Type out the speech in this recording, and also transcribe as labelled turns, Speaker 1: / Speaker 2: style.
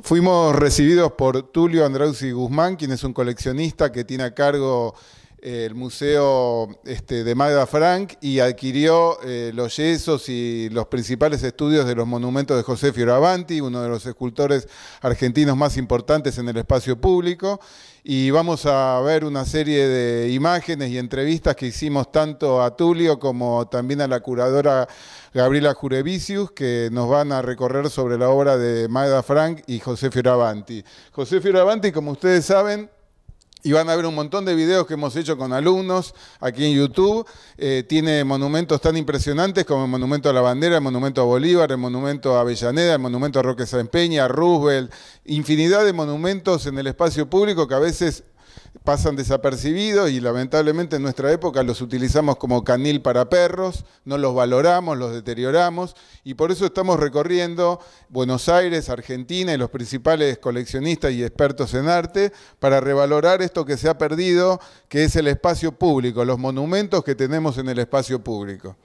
Speaker 1: Fuimos recibidos por Tulio Andrauzzi Guzmán, quien es un coleccionista que tiene a cargo el Museo este, de Magda Frank y adquirió eh, los yesos y los principales estudios de los monumentos de José Fioravanti, uno de los escultores argentinos más importantes en el espacio público. Y vamos a ver una serie de imágenes y entrevistas que hicimos tanto a Tulio como también a la curadora Gabriela Jurevicius, que nos van a recorrer sobre la obra de Magda Frank y José Fioravanti. José Fioravanti, como ustedes saben, y van a ver un montón de videos que hemos hecho con alumnos aquí en YouTube. Eh, tiene monumentos tan impresionantes como el Monumento a la Bandera, el Monumento a Bolívar, el Monumento a Avellaneda, el Monumento a Roque Sáenz Peña, Roosevelt, infinidad de monumentos en el espacio público que a veces pasan desapercibidos y lamentablemente en nuestra época los utilizamos como canil para perros, no los valoramos, los deterioramos y por eso estamos recorriendo Buenos Aires, Argentina y los principales coleccionistas y expertos en arte para revalorar esto que se ha perdido, que es el espacio público, los monumentos que tenemos en el espacio público.